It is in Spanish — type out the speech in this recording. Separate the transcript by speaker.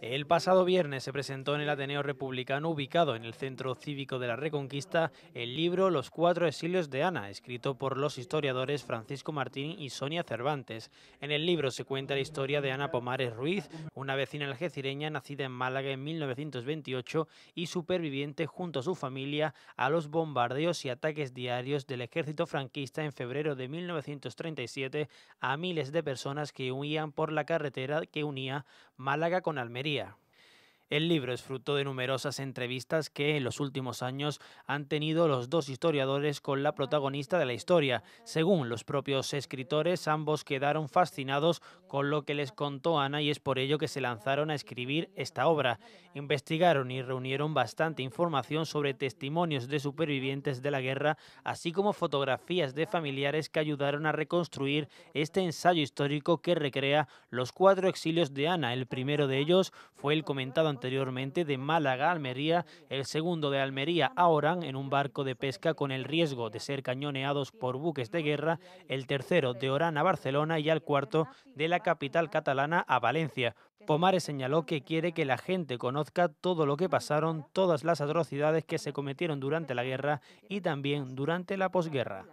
Speaker 1: El pasado viernes se presentó en el Ateneo Republicano, ubicado en el Centro Cívico de la Reconquista, el libro Los Cuatro Exilios de Ana, escrito por los historiadores Francisco Martín y Sonia Cervantes. En el libro se cuenta la historia de Ana Pomares Ruiz, una vecina algecireña nacida en Málaga en 1928 y superviviente junto a su familia a los bombardeos y ataques diarios del ejército franquista en febrero de 1937 a miles de personas que huían por la carretera que unía Málaga con Almería. idea. El libro es fruto de numerosas entrevistas que en los últimos años han tenido los dos historiadores con la protagonista de la historia. Según los propios escritores, ambos quedaron fascinados con lo que les contó Ana y es por ello que se lanzaron a escribir esta obra. Investigaron y reunieron bastante información sobre testimonios de supervivientes de la guerra, así como fotografías de familiares que ayudaron a reconstruir este ensayo histórico que recrea los cuatro exilios de Ana. El primero de ellos fue el comentado anteriormente de Málaga a Almería, el segundo de Almería a Orán en un barco de pesca con el riesgo de ser cañoneados por buques de guerra, el tercero de Orán a Barcelona y el cuarto de la capital catalana a Valencia. Pomares señaló que quiere que la gente conozca todo lo que pasaron, todas las atrocidades que se cometieron durante la guerra y también durante la posguerra.